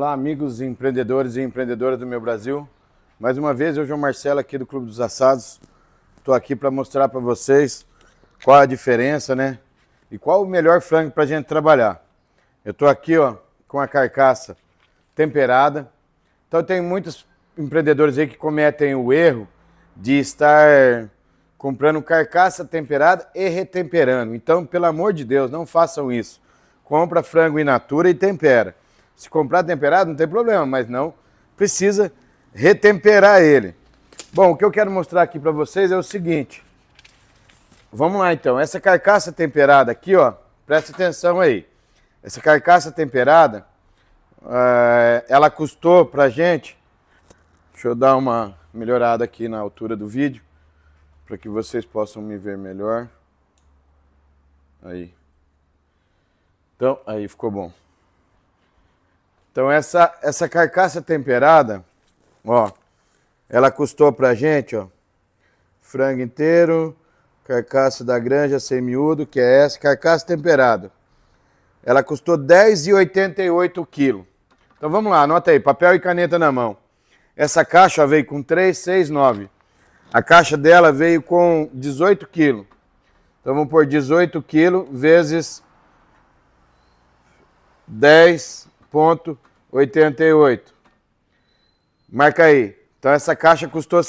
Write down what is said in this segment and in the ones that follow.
Olá, amigos empreendedores e empreendedoras do meu Brasil. Mais uma vez, eu, João Marcelo, aqui do Clube dos Assados. Estou aqui para mostrar para vocês qual a diferença, né? E qual o melhor frango para a gente trabalhar. Eu estou aqui ó, com a carcaça temperada. Então, tem muitos empreendedores aí que cometem o erro de estar comprando carcaça temperada e retemperando. Então, pelo amor de Deus, não façam isso. Compra frango in natura e tempera. Se comprar temperado, não tem problema, mas não precisa retemperar ele. Bom, o que eu quero mostrar aqui para vocês é o seguinte. Vamos lá então. Essa carcaça temperada aqui, ó, presta atenção aí. Essa carcaça temperada, eh, ela custou pra gente. Deixa eu dar uma melhorada aqui na altura do vídeo para que vocês possam me ver melhor. Aí. Então, aí ficou bom. Então essa, essa carcaça temperada, ó, ela custou pra gente, ó, frango inteiro, carcaça da granja sem miúdo, que é essa, carcaça temperada. Ela custou 10,88 quilo. Então vamos lá, anota aí, papel e caneta na mão. Essa caixa veio com 3, 6, 9. A caixa dela veio com 18 quilos. Então vamos por 18 quilos vezes 10, 1,88. Marca aí. Então essa caixa custou R$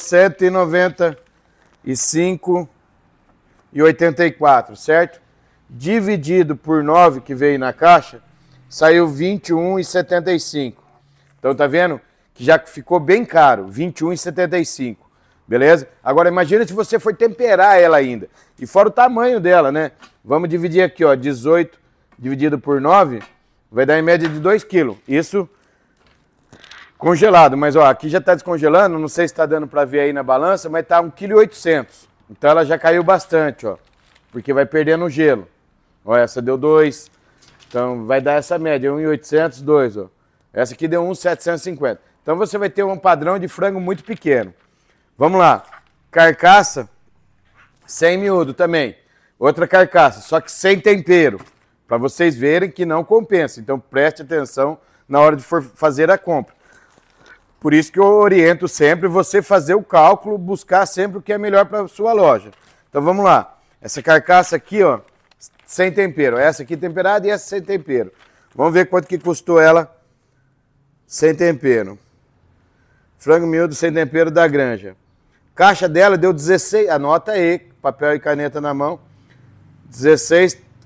195,84, certo? Dividido por 9 que veio na caixa, saiu R$ 21,75. Então tá vendo que já ficou bem caro, R$ 21,75. Beleza? Agora imagina se você for temperar ela ainda. E fora o tamanho dela, né? Vamos dividir aqui, ó, 18 dividido por 9 Vai dar em média de 2 kg. Isso congelado. Mas ó, aqui já está descongelando, não sei se está dando para ver aí na balança, mas está 1,8 kg. Então ela já caiu bastante, ó. Porque vai perdendo o gelo. Ó, essa deu 2. Então vai dar essa média, 1,800, 2, ó. Essa aqui deu 1,750. Então você vai ter um padrão de frango muito pequeno. Vamos lá. Carcaça sem miúdo também. Outra carcaça, só que sem tempero para vocês verem que não compensa. Então preste atenção na hora de for fazer a compra. Por isso que eu oriento sempre você fazer o cálculo, buscar sempre o que é melhor para sua loja. Então vamos lá. Essa carcaça aqui, ó, sem tempero. Essa aqui temperada e essa sem tempero. Vamos ver quanto que custou ela sem tempero. Frango miúdo sem tempero da granja. Caixa dela deu 16, anota aí, papel e caneta na mão. 16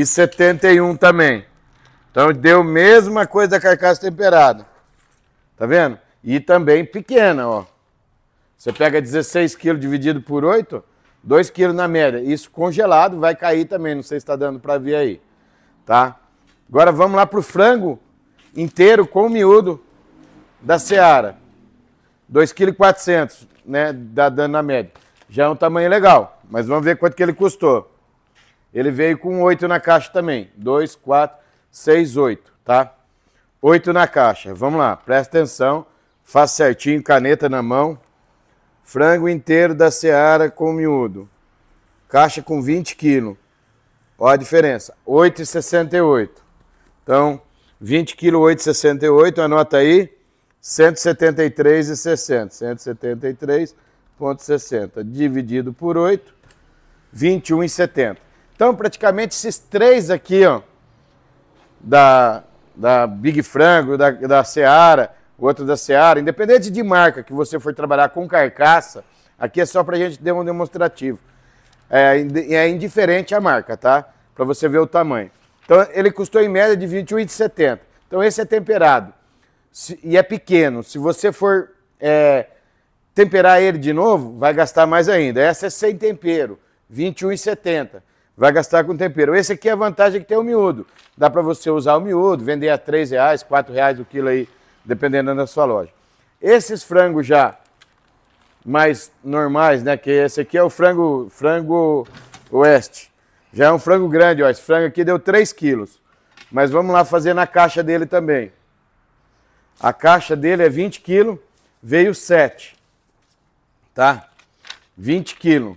e 71 também. Então deu a mesma coisa da carcaça temperada. Tá vendo? E também pequena, ó. Você pega 16 kg dividido por 8, 2 kg na média. Isso congelado vai cair também, não sei se está dando para ver aí. Tá? Agora vamos lá para o frango inteiro com o miúdo da Seara. 2,4 kg, né, dá dando na média. Já é um tamanho legal, mas vamos ver quanto que ele custou. Ele veio com oito na caixa também. Dois, quatro, seis, oito, tá? Oito na caixa. Vamos lá, presta atenção. Faz certinho, caneta na mão. Frango inteiro da Seara com miúdo. Caixa com 20 quilos. Olha a diferença. 8,68. Então, 20 quilos, 8,68. Anota aí. 173,60. 173,60 dividido por 8, 21,70. Então, praticamente esses três aqui, ó, da, da Big Frango, da, da Seara, o outro da Seara, independente de marca que você for trabalhar com carcaça, aqui é só para a gente ter um demonstrativo. É, é indiferente a marca, tá? Para você ver o tamanho. Então, ele custou em média de R$ 21,70. Então, esse é temperado Se, e é pequeno. Se você for é, temperar ele de novo, vai gastar mais ainda. Essa é sem tempero, R$ 21,70 vai gastar com tempero. Esse aqui é a vantagem que tem o miúdo. Dá para você usar o miúdo, vender a R$ reais, R$ reais o quilo aí, dependendo da sua loja. Esses frangos já mais normais, né? Que esse aqui é o frango, frango oeste. Já é um frango grande, ó. Esse frango aqui deu 3 quilos. Mas vamos lá fazer na caixa dele também. A caixa dele é 20 quilos, veio 7. Tá? 20 quilos.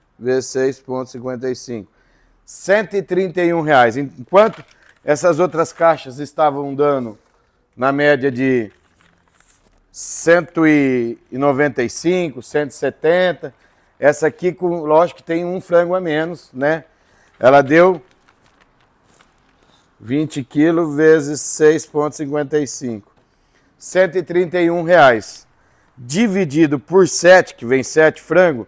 16,55. R$ 131. Reais. Enquanto essas outras caixas estavam dando na média de 195, 170, essa aqui, com, lógico que tem um frango a menos, né? Ela deu 20 quilos vezes 6,55. 131 reais. Dividido por 7, que vem 7 frango,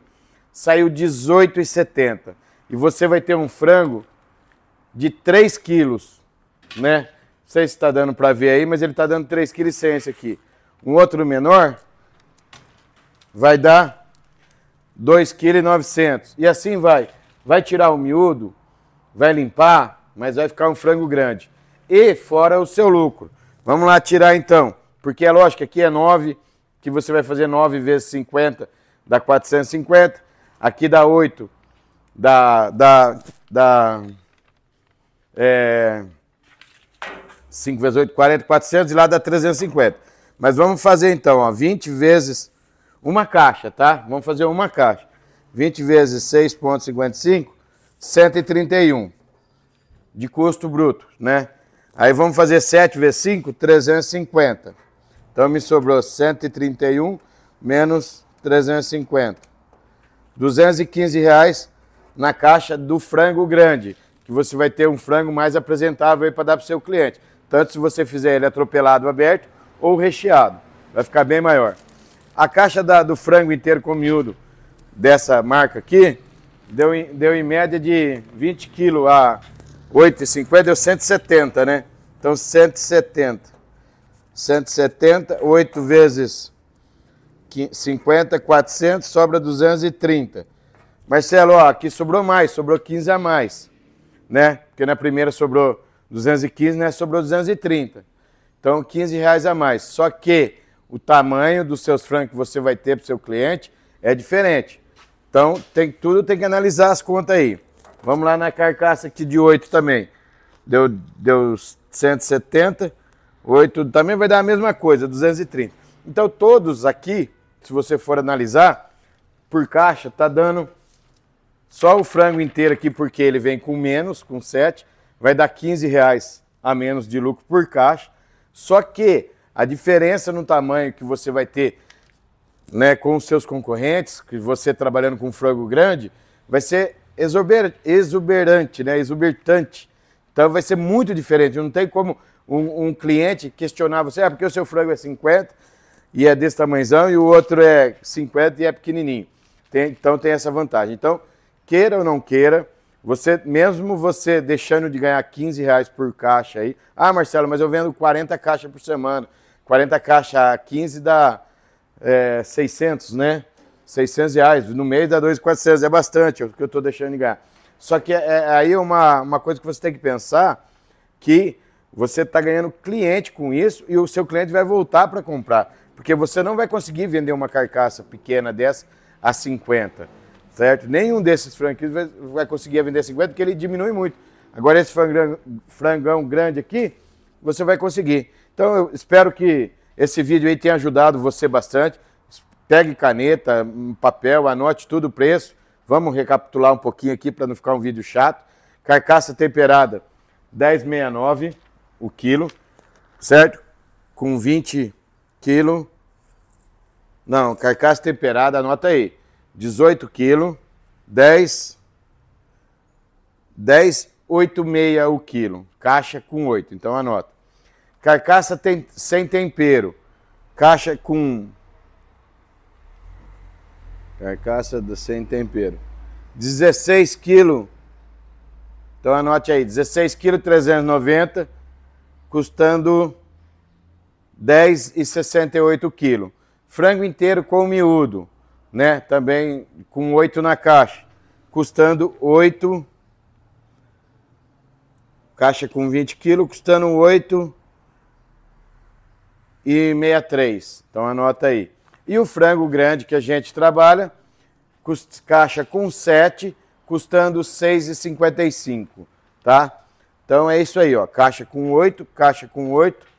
saiu 18,70. E você vai ter um frango de 3 quilos, né? Não sei se está dando para ver aí, mas ele está dando 3,1 quilos esse aqui. Um outro menor vai dar 2,9 kg. E assim vai. Vai tirar o miúdo, vai limpar, mas vai ficar um frango grande. E fora o seu lucro. Vamos lá tirar então, porque é lógico que aqui é 9, que você vai fazer 9 vezes 50, dá 450. Aqui dá 8. Dá. dá, dá é, 5 vezes 8, 40, 400 e lá dá 350. Mas vamos fazer então, ó, 20 vezes uma caixa, tá? Vamos fazer uma caixa. 20 vezes 6,55, 131 de custo bruto, né? Aí vamos fazer 7 vezes 5, 350. Então me sobrou 131 menos 350. 215 reais na caixa do frango grande, que você vai ter um frango mais apresentável para dar para o seu cliente. Tanto se você fizer ele atropelado aberto ou recheado, vai ficar bem maior. A caixa da, do frango inteiro com miúdo dessa marca aqui deu em, deu em média de 20 kg a 8,50, deu 170, né? Então 170. 170, 8 vezes 50, 400, sobra 230. Marcelo, ó, aqui sobrou mais, sobrou 15 a mais, né? Porque na primeira sobrou 215, né? Sobrou 230. Então, 15 reais a mais. Só que o tamanho dos seus francos que você vai ter para o seu cliente é diferente. Então, tem tudo tem que analisar as contas aí. Vamos lá na carcaça aqui de 8 também. Deu, deu 170, 8 também vai dar a mesma coisa, 230. Então, todos aqui se você for analisar, por caixa tá dando só o frango inteiro aqui, porque ele vem com menos, com 7, vai dar 15 reais a menos de lucro por caixa. Só que a diferença no tamanho que você vai ter né, com os seus concorrentes, que você trabalhando com frango grande, vai ser exuberante, exuberante né, exubertante. Então vai ser muito diferente. Não tem como um, um cliente questionar você, ah, porque o seu frango é 50 e é desse tamanhozão, e o outro é 50 e é pequenininho. Tem, então tem essa vantagem. Então, queira ou não queira, você mesmo você deixando de ganhar 15 reais por caixa aí, ah, Marcelo, mas eu vendo 40 caixas por semana. 40 caixas a 15 dá é, 600, né? 600 reais. No mês dá 2,400. É bastante é o que eu estou deixando de ganhar. Só que é, é aí é uma, uma coisa que você tem que pensar que você está ganhando cliente com isso e o seu cliente vai voltar para comprar. Porque você não vai conseguir vender uma carcaça pequena dessa a 50, certo? Nenhum desses franquias vai conseguir vender 50, porque ele diminui muito. Agora, esse frangão, frangão grande aqui, você vai conseguir. Então, eu espero que esse vídeo aí tenha ajudado você bastante. Pegue caneta, papel, anote tudo o preço. Vamos recapitular um pouquinho aqui para não ficar um vídeo chato. Carcaça temperada, 10,69 o quilo, certo? Com 20 quilo. Não, carcaça temperada, anota aí. 18 quilos 10, 10, 8,6 o quilo. Caixa com 8, então anota. Carcaça tem, sem tempero, caixa com... Carcaça sem tempero. 16 quilos Então anote aí, 16 quilos 390, custando 10,68 kg. Frango inteiro com miúdo, né? Também com 8 na caixa, custando 8 caixa com 20 kg, custando 8 e 63. Então anota aí. E o frango grande que a gente trabalha, caixa com 7, custando 6,55, tá? Então é isso aí, ó, caixa com 8, caixa com 8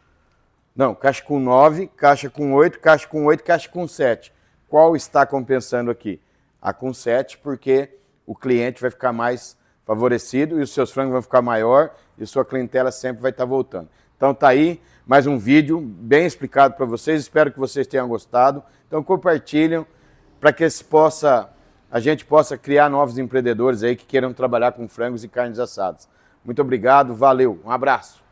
não, caixa com 9, caixa com 8, caixa com 8, caixa com 7. Qual está compensando aqui? A com 7, porque o cliente vai ficar mais favorecido e os seus frangos vão ficar maior e sua clientela sempre vai estar voltando. Então tá aí mais um vídeo bem explicado para vocês. Espero que vocês tenham gostado. Então compartilham para que se possa a gente possa criar novos empreendedores aí que queiram trabalhar com frangos e carnes assadas. Muito obrigado, valeu, um abraço.